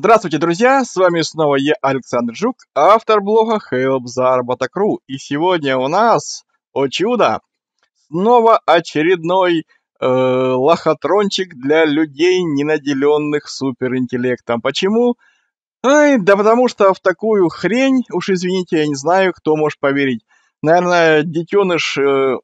Здравствуйте, друзья! С вами снова я, Александр Жук, автор блога HelpZarobotak.ru. И сегодня у нас, о чудо, снова очередной э, лохотрончик для людей, не наделенных суперинтеллектом. Почему? Ай, да потому что в такую хрень, уж извините, я не знаю, кто может поверить. Наверное, детеныш э, в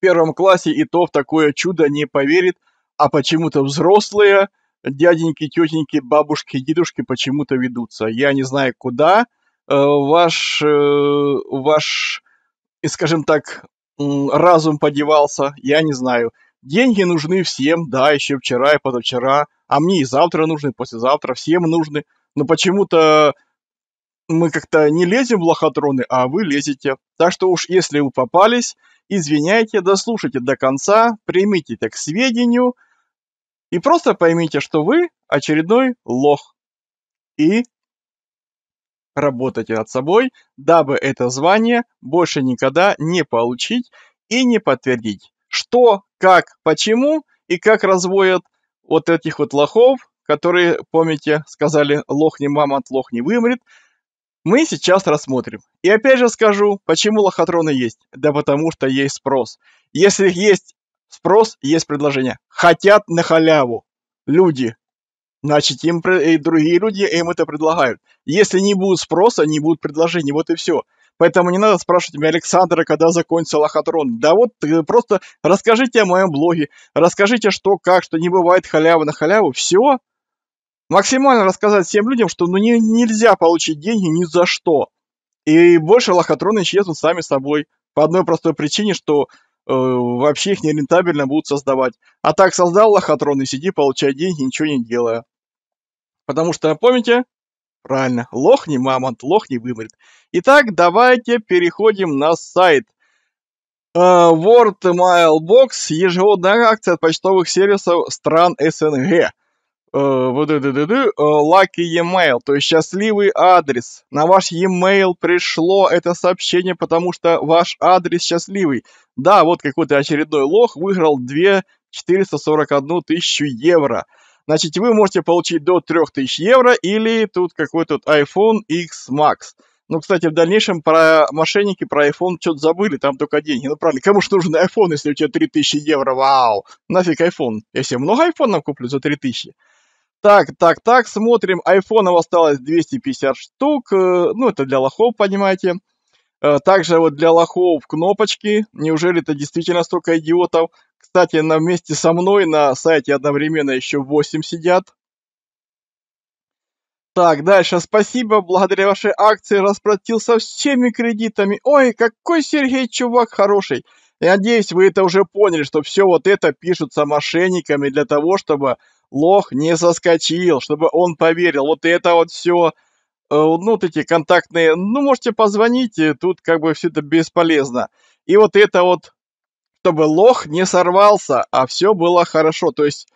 первом классе и то в такое чудо не поверит, а почему-то взрослые дяденьки, тетеньки, бабушки, дедушки почему-то ведутся. Я не знаю куда. Э, ваш, э, ваш, э, скажем так, разум подевался, я не знаю. Деньги нужны всем, да, еще вчера и позавчера, а мне и завтра нужны, послезавтра, всем нужны. Но почему-то мы как-то не лезем в лохотроны, а вы лезете. Так что уж если вы попались, извиняйте, дослушайте до конца, примите это к сведению – и просто поймите, что вы очередной лох. И работайте над собой, дабы это звание больше никогда не получить и не подтвердить. Что, как, почему и как разводят вот этих вот лохов, которые, помните, сказали «лох не мамонт, лох не вымрет», мы сейчас рассмотрим. И опять же скажу, почему лохотроны есть. Да потому что есть спрос. Если есть Спрос есть предложение. Хотят на халяву. Люди. Значит, им и другие люди им это предлагают. Если не будет спроса, не будут предложений. Вот и все. Поэтому не надо спрашивать меня, Александра, когда закончится лохотрон. Да вот э, просто расскажите о моем блоге, расскажите, что, как, что не бывает халявы на халяву. Все. Максимально рассказать всем людям, что ну не, нельзя получить деньги ни за что. И больше лохотроны исчезнут сами собой. По одной простой причине, что Э, вообще их нерентабельно будут создавать. А так создал лохотрон и сиди, получай деньги, ничего не делая. Потому что, помните, правильно, лох не мамонт, лох не вымрет. Итак, давайте переходим на сайт. Э, World Box ежегодная акция от почтовых сервисов стран СНГ – Э, э, lucky email, то есть счастливый адрес. На ваш e-mail пришло это сообщение, потому что ваш адрес счастливый. Да, вот какой-то очередной лох выиграл 2 441 тысячу евро. Значит, вы можете получить до 3000 евро или тут какой-то iPhone X Max. Ну, кстати, в дальнейшем про мошенники, про iPhone что-то забыли, там только деньги. Ну, правильно, кому же нужен iPhone, если у тебя 3000 евро? Вау! Нафиг iPhone? Я себе много айфонов куплю за 3000. Так, так, так, смотрим. Айфонов осталось 250 штук. Э, ну, это для лохов, понимаете. Э, также вот для лохов кнопочки. Неужели это действительно столько идиотов? Кстати, на, вместе со мной на сайте одновременно еще 8 сидят. Так, дальше. Спасибо, благодаря вашей акции расплатился всеми кредитами. Ой, какой Сергей чувак хороший. Я надеюсь, вы это уже поняли, что все вот это пишутся мошенниками для того, чтобы лох не соскочил, чтобы он поверил. Вот это вот все, э, ну, такие контактные, ну, можете позвонить, и тут как бы все это бесполезно. И вот это вот, чтобы лох не сорвался, а все было хорошо. То есть,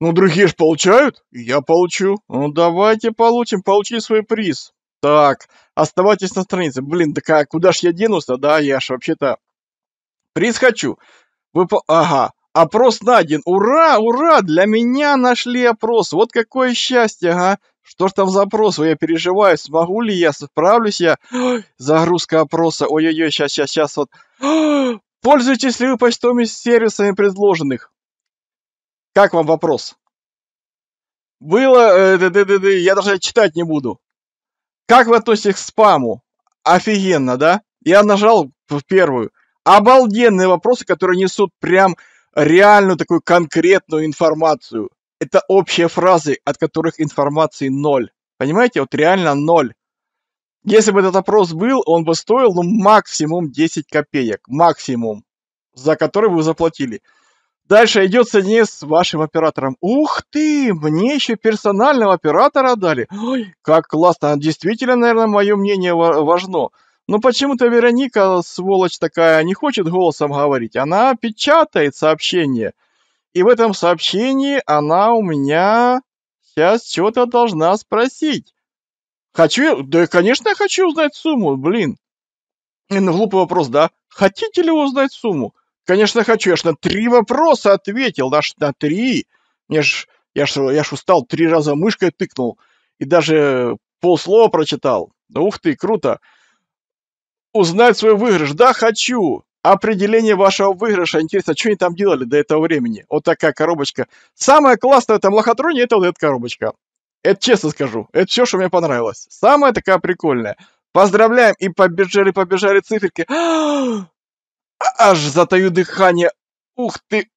ну, другие же получают, я получу. Ну, давайте получим, получи свой приз. Так, оставайтесь на странице. Блин, так а куда ж я денусь-то? Да, я ж вообще-то приз хочу. Вы по... Ага, Опрос найден. Ура, ура, для меня нашли опрос. Вот какое счастье, ага. Что ж там за опрос? я переживаю, смогу ли я, справлюсь я. Ой, загрузка опроса. Ой-ой-ой, сейчас, сейчас, сейчас вот. Ой, пользуйтесь ли вы почтовыми сервисами предложенных? Как вам вопрос? Было, э, д -д -д -д, я даже читать не буду. Как вы относитесь к спаму? Офигенно, да? Я нажал в первую. Обалденные вопросы, которые несут прям реальную такую конкретную информацию. Это общие фразы, от которых информации ноль. Понимаете, вот реально ноль. Если бы этот опрос был, он бы стоил ну, максимум 10 копеек. Максимум. За который вы заплатили. Дальше идет соединение с вашим оператором. Ух ты, мне еще персонального оператора дали. Ой, как классно. Действительно, наверное, мое мнение важно. Но «Ну почему-то Вероника, сволочь такая, не хочет голосом говорить. Она печатает сообщение. И в этом сообщении она у меня сейчас что-то должна спросить. Хочу, да, конечно, я хочу узнать сумму, блин. Ну, глупый вопрос, да? Хотите ли узнать сумму? Конечно, хочу. Я ж на три вопроса ответил, даже на три. Я ж, я ж, я ж устал, три раза мышкой тыкнул и даже полслова прочитал. Ух ты, круто узнать свой выигрыш. Да, хочу. Определение вашего выигрыша. Интересно, что они там делали до этого времени? Вот такая коробочка. Самое классное там лохотроне это вот эта коробочка. Это честно скажу. Это все, что мне понравилось. Самая такая прикольная. Поздравляем. И побежали, побежали циферки. А, аж затаю дыхание. Ух ты.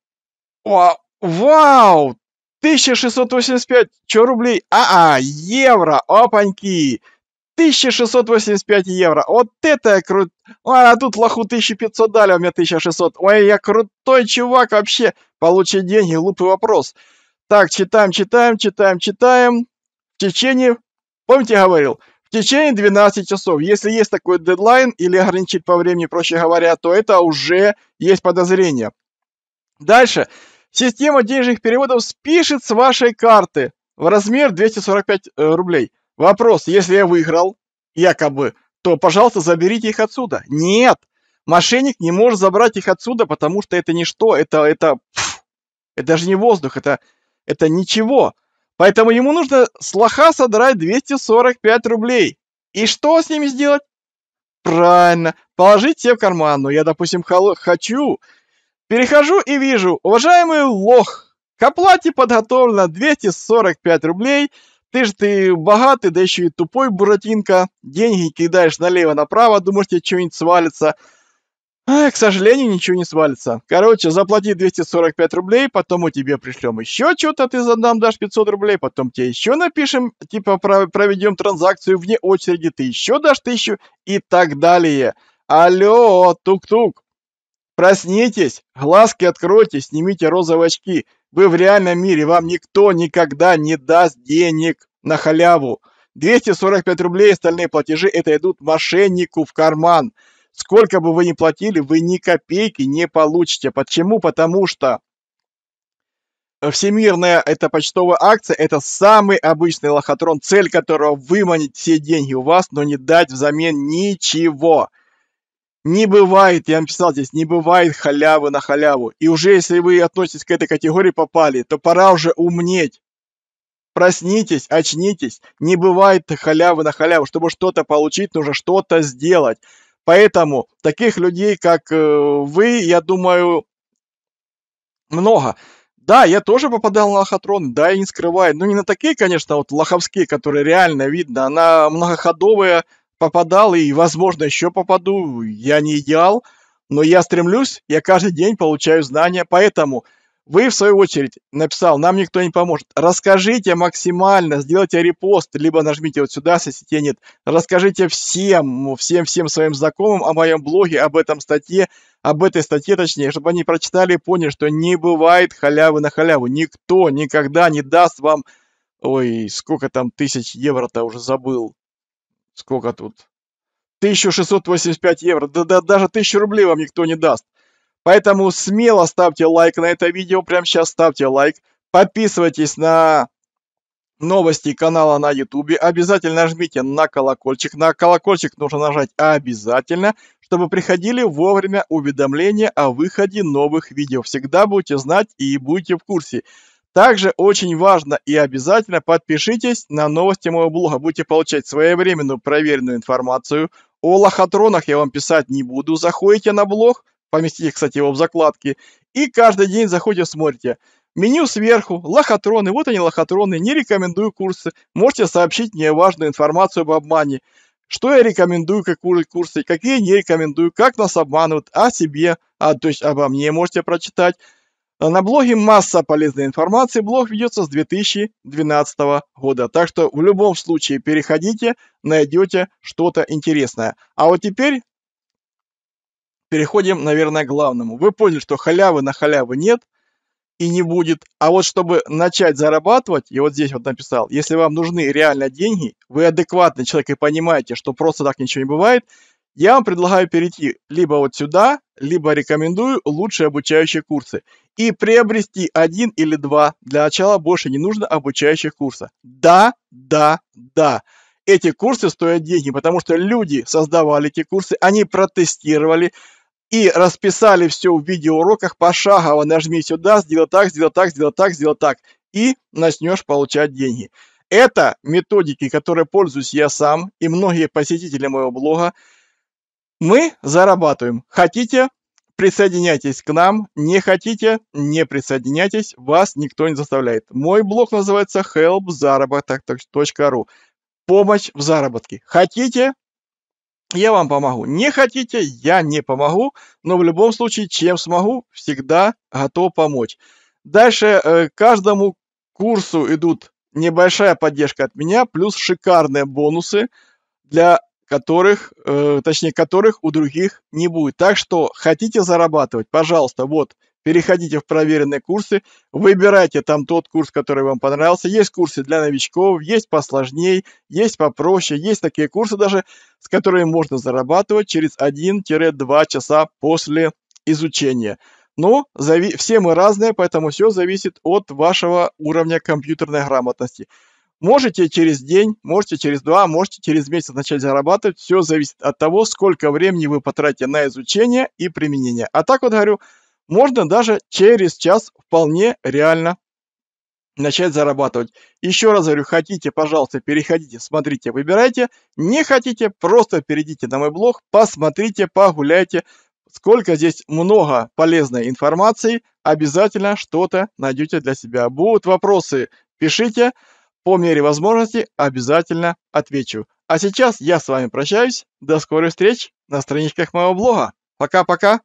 Вау. Вау. 1685. Че рублей? А-а, евро. Опаньки. 1685 евро. Вот это я крут... А, тут лоху 1500 дали, а у меня 1600. Ой, я крутой чувак вообще. Получить деньги, глупый вопрос. Так, читаем, читаем, читаем, читаем. В течение... Помните, я говорил? В течение 12 часов. Если есть такой дедлайн или ограничить по времени, проще говоря, то это уже есть подозрение. Дальше. Система денежных переводов спишет с вашей карты в размер 245 э, рублей. Вопрос, если я выиграл, якобы, то, пожалуйста, заберите их отсюда. Нет, мошенник не может забрать их отсюда, потому что это ничто, это, это, пфф, это даже не воздух, это, это ничего. Поэтому ему нужно с лоха содрать 245 рублей. И что с ними сделать? Правильно, положить все в карман. Но я, допустим, хочу. Перехожу и вижу, уважаемый лох, к оплате подготовлено 245 рублей – ты ж ты богатый, да еще и тупой Буратинка. Деньги кидаешь налево-направо, думаешь, тебе что-нибудь свалится. А, к сожалению, ничего не свалится. Короче, заплати 245 рублей, потом мы тебе пришлем еще что-то, ты задам, дашь 500 рублей, потом тебе еще напишем, типа проведем транзакцию вне очереди, ты еще дашь тысячу и так далее. Алло, тук-тук. Проснитесь, глазки откройте, снимите розовые очки. Вы в реальном мире, вам никто никогда не даст денег на халяву. 245 рублей остальные платежи – это идут мошеннику в карман. Сколько бы вы ни платили, вы ни копейки не получите. Почему? Потому что Всемирная эта почтовая акция, это самый обычный лохотрон, цель которого выманить все деньги у вас, но не дать взамен ничего. Не бывает, я написал здесь, не бывает халявы на халяву. И уже если вы относитесь к этой категории попали, то пора уже умнеть. Проснитесь, очнитесь. Не бывает халявы на халяву. Чтобы что-то получить, нужно что-то сделать. Поэтому таких людей, как э, вы, я думаю, много. Да, я тоже попадал на лохотрон, да, я не скрываю. Ну, не на такие, конечно, вот лоховские, которые реально видно. Она многоходовая, попадал и, возможно, еще попаду. Я не идеал, но я стремлюсь, я каждый день получаю знания. Поэтому вы, в свою очередь, написал, нам никто не поможет. Расскажите максимально, сделайте репост, либо нажмите вот сюда, если сети нет. Расскажите всем, всем-всем своим знакомым о моем блоге, об этом статье, об этой статье точнее, чтобы они прочитали и поняли, что не бывает халявы на халяву. Никто никогда не даст вам, ой, сколько там тысяч евро-то уже забыл, Сколько тут? 1685 евро. Да, да даже 1000 рублей вам никто не даст. Поэтому смело ставьте лайк на это видео. Прямо сейчас ставьте лайк. Подписывайтесь на новости канала на YouTube. Обязательно жмите на колокольчик. На колокольчик нужно нажать обязательно, чтобы приходили вовремя уведомления о выходе новых видео. Всегда будете знать и будете в курсе. Также очень важно и обязательно подпишитесь на новости моего блога. Будете получать своевременную проверенную информацию. О лохотронах я вам писать не буду. Заходите на блог, поместите, кстати, его в закладки, и каждый день заходите, смотрите. Меню сверху, лохотроны, вот они лохотроны, не рекомендую курсы, можете сообщить мне важную информацию об обмане. Что я рекомендую, какие курсы, какие не рекомендую, как нас обманывают, о себе, а, то есть обо мне можете прочитать. На блоге масса полезной информации, блог ведется с 2012 года, так что в любом случае переходите, найдете что-то интересное. А вот теперь переходим, наверное, к главному. Вы поняли, что халявы на халявы нет и не будет. А вот чтобы начать зарабатывать, и вот здесь вот написал, если вам нужны реально деньги, вы адекватный человек и понимаете, что просто так ничего не бывает – я вам предлагаю перейти либо вот сюда, либо рекомендую лучшие обучающие курсы. И приобрести один или два. Для начала больше не нужно обучающих курса. Да, да, да. Эти курсы стоят деньги, потому что люди создавали эти курсы, они протестировали и расписали все в видеоуроках пошагово. Нажми сюда, сделай так, сделай так, сделай так, сделай так. И начнешь получать деньги. Это методики, которые пользуюсь я сам и многие посетители моего блога. Мы зарабатываем. Хотите, присоединяйтесь к нам. Не хотите, не присоединяйтесь. Вас никто не заставляет. Мой блог называется helpzarobotak.ru. Помощь в заработке. Хотите, я вам помогу. Не хотите, я не помогу. Но в любом случае, чем смогу, всегда готов помочь. Дальше э, каждому курсу идут небольшая поддержка от меня, плюс шикарные бонусы для которых, э, точнее, которых у других не будет. Так что хотите зарабатывать, пожалуйста, вот, переходите в проверенные курсы, выбирайте там тот курс, который вам понравился. Есть курсы для новичков, есть посложнее, есть попроще, есть такие курсы даже, с которыми можно зарабатывать через 1-2 часа после изучения. Но ну, зави- все мы разные, поэтому все зависит от вашего уровня компьютерной грамотности. Можете через день, можете через два, можете через месяц начать зарабатывать. Все зависит от того, сколько времени вы потратите на изучение и применение. А так вот говорю, можно даже через час вполне реально начать зарабатывать. Еще раз говорю, хотите, пожалуйста, переходите, смотрите, выбирайте. Не хотите, просто перейдите на мой блог, посмотрите, погуляйте. Сколько здесь много полезной информации, обязательно что-то найдете для себя. Будут вопросы, пишите. По мере возможности обязательно отвечу. А сейчас я с вами прощаюсь. До скорых встреч на страничках моего блога. Пока-пока.